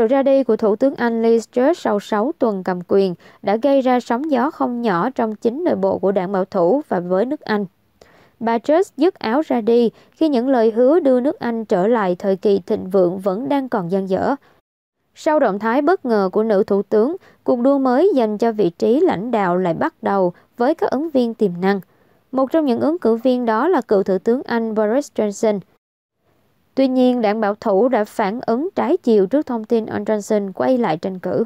Sự ra đi của Thủ tướng Anh Liz Truss sau 6 tuần cầm quyền đã gây ra sóng gió không nhỏ trong chính nội bộ của đảng bảo thủ và với nước Anh. Bà Truss dứt áo ra đi khi những lời hứa đưa nước Anh trở lại thời kỳ thịnh vượng vẫn đang còn dang dở. Sau động thái bất ngờ của nữ thủ tướng, cuộc đua mới dành cho vị trí lãnh đạo lại bắt đầu với các ứng viên tiềm năng. Một trong những ứng cử viên đó là cựu thủ tướng Anh Boris Johnson – Tuy nhiên, đảng bảo thủ đã phản ứng trái chiều trước thông tin ông Johnson quay lại tranh cử.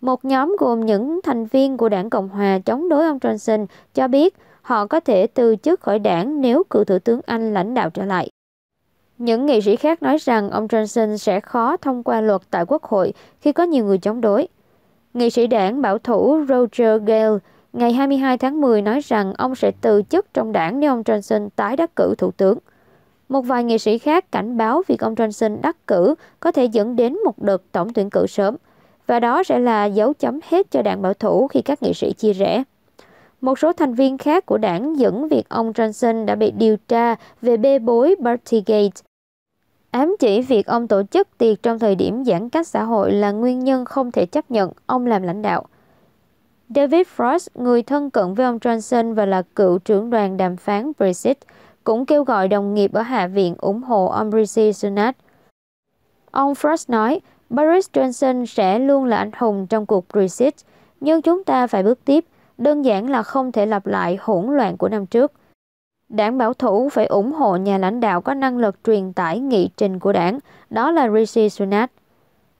Một nhóm gồm những thành viên của đảng Cộng Hòa chống đối ông Johnson cho biết họ có thể từ chức khỏi đảng nếu cựu Thủ tướng Anh lãnh đạo trở lại. Những nghị sĩ khác nói rằng ông Johnson sẽ khó thông qua luật tại Quốc hội khi có nhiều người chống đối. Nghị sĩ đảng bảo thủ Roger Gale ngày 22 tháng 10 nói rằng ông sẽ từ chức trong đảng nếu ông Johnson tái đắc cử thủ tướng. Một vài nghị sĩ khác cảnh báo việc ông Johnson đắc cử có thể dẫn đến một đợt tổng tuyển cử sớm, và đó sẽ là dấu chấm hết cho đảng bảo thủ khi các nghị sĩ chia rẽ. Một số thành viên khác của đảng dẫn việc ông Johnson đã bị điều tra về bê bối Partygate, ám chỉ việc ông tổ chức tiệc trong thời điểm giãn cách xã hội là nguyên nhân không thể chấp nhận ông làm lãnh đạo. David Frost, người thân cận với ông Johnson và là cựu trưởng đoàn đàm phán Brexit, cũng kêu gọi đồng nghiệp ở Hạ viện ủng hộ ông Rishi Sunak. Ông Frost nói, Boris Johnson sẽ luôn là anh hùng trong cuộc Brexit, nhưng chúng ta phải bước tiếp, đơn giản là không thể lặp lại hỗn loạn của năm trước. Đảng bảo thủ phải ủng hộ nhà lãnh đạo có năng lực truyền tải nghị trình của đảng, đó là Rishi Sunak.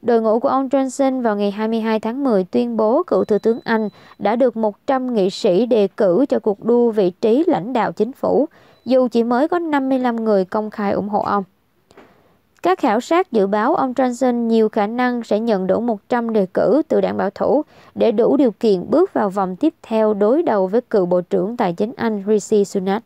Đội ngũ của ông Johnson vào ngày 22 tháng 10 tuyên bố cựu Thủ tướng Anh đã được 100 nghị sĩ đề cử cho cuộc đua vị trí lãnh đạo chính phủ dù chỉ mới có 55 người công khai ủng hộ ông. Các khảo sát dự báo ông Johnson nhiều khả năng sẽ nhận đủ 100 đề cử từ đảng bảo thủ để đủ điều kiện bước vào vòng tiếp theo đối đầu với cựu Bộ trưởng Tài chính Anh Rishi Sunak.